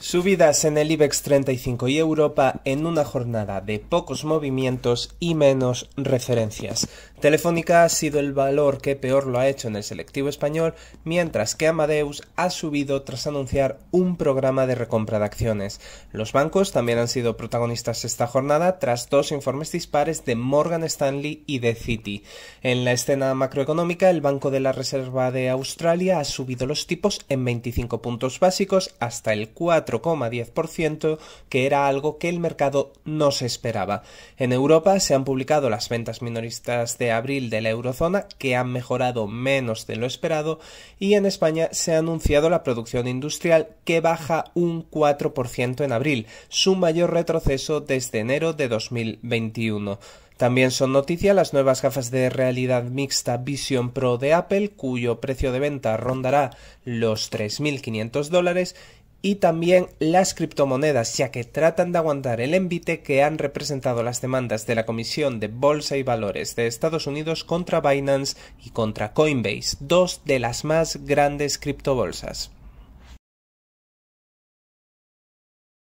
Subidas en el IBEX 35 y Europa en una jornada de pocos movimientos y menos referencias. Telefónica ha sido el valor que peor lo ha hecho en el selectivo español, mientras que Amadeus ha subido tras anunciar un programa de recompra de acciones. Los bancos también han sido protagonistas esta jornada tras dos informes dispares de Morgan Stanley y de Citi. En la escena macroeconómica, el Banco de la Reserva de Australia ha subido los tipos en 25 puntos básicos hasta el 4 4,10%, que era algo que el mercado no se esperaba. En Europa se han publicado las ventas minoristas de abril de la eurozona, que han mejorado menos de lo esperado, y en España se ha anunciado la producción industrial, que baja un 4% en abril, su mayor retroceso desde enero de 2021. También son noticia las nuevas gafas de realidad mixta Vision Pro de Apple, cuyo precio de venta rondará los 3.500 dólares, y también las criptomonedas, ya que tratan de aguantar el envite que han representado las demandas de la Comisión de Bolsa y Valores de Estados Unidos contra Binance y contra Coinbase, dos de las más grandes criptobolsas.